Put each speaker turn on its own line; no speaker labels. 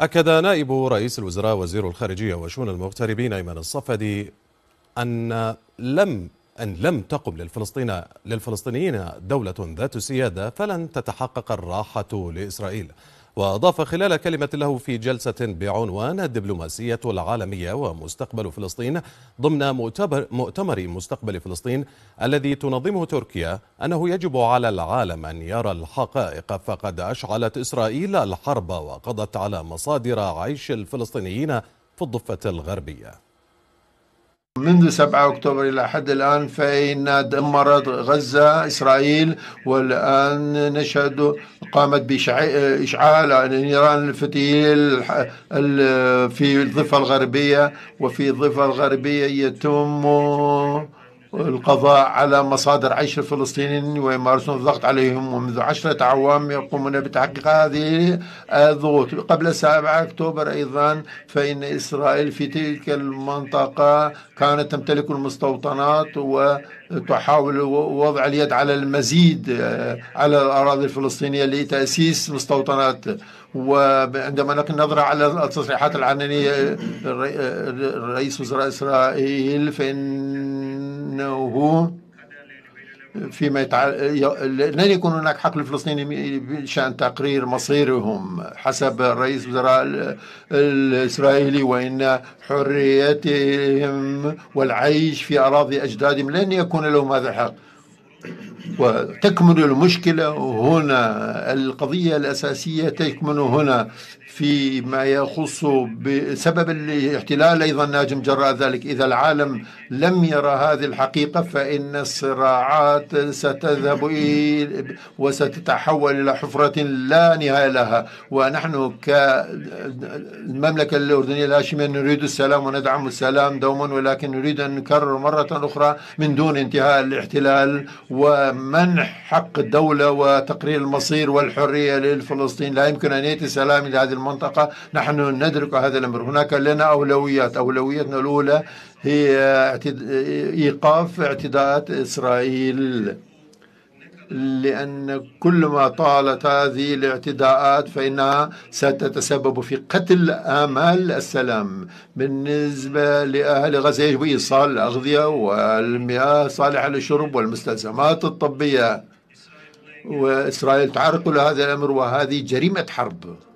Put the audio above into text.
أكد نائب رئيس الوزراء وزير الخارجية وشؤون المغتربين أيمن الصفدي أن لم أن لم تقم للفلسطين للفلسطينيين دولة ذات سيادة فلن تتحقق الراحة لإسرائيل وأضاف خلال كلمة له في جلسة بعنوان الدبلوماسية العالمية ومستقبل فلسطين ضمن مؤتمر مستقبل فلسطين الذي تنظمه تركيا أنه يجب على العالم أن يرى الحقائق فقد أشعلت إسرائيل الحرب وقضت على مصادر عيش الفلسطينيين في الضفة الغربية منذ 7 أكتوبر إلى حد الآن فإن دمرت غزة إسرائيل
والآن نشهد قامت بإشعال نيران الفتيل في الضفة الغربية وفي الضفة الغربية يتم بالقضاء على مصادر عيش الفلسطينيين ويمارسون الضغط عليهم ومنذ عشرة أعوام يقومون بتحقيق هذه الضغوط قبل 7 أكتوبر أيضا فإن إسرائيل في تلك المنطقة كانت تمتلك المستوطنات و تحاول وضع اليد على المزيد على الأراضي الفلسطينية لتأسيس مستوطنات وعندما نقل نظرة على التصريحات العلنية رئيس وزراء إسرائيل فإن أنه فيما لن يكون هناك حق للفلسطينيين بشأن تقرير مصيرهم حسب رئيس الوزراء الإسرائيلي وإن حريتهم والعيش في أراضي أجدادهم لن يكون لهم هذا الحق وتكمن المشكلة هنا القضية الأساسية تكمن هنا فيما يخص بسبب الاحتلال أيضا ناجم جراء ذلك إذا العالم لم يرى هذه الحقيقة فإن الصراعات ستذهب وستتحول إلى حفرة لا نهاية لها ونحن كالمملكة الأردنية الهاشمية نريد السلام وندعم السلام دوما ولكن نريد أن نكرر مرة أخرى من دون انتهاء الاحتلال ومنح حق الدولة وتقرير المصير والحرية للفلسطين لا يمكن أن يأتي سلام لهذه المنطقة نحن ندرك هذا الأمر هناك لنا أولويات أولويتنا الأولى هي إيقاف اعتداءات إسرائيل لأن كل ما طالت هذه الاعتداءات فإنها ستتسبب في قتل آمال السلام بالنسبة لأهل غزة يجب إيصال الأغذية والمياه صالحة للشرب والمستلزمات الطبية وإسرائيل تعرقل هذا الأمر وهذه جريمة حرب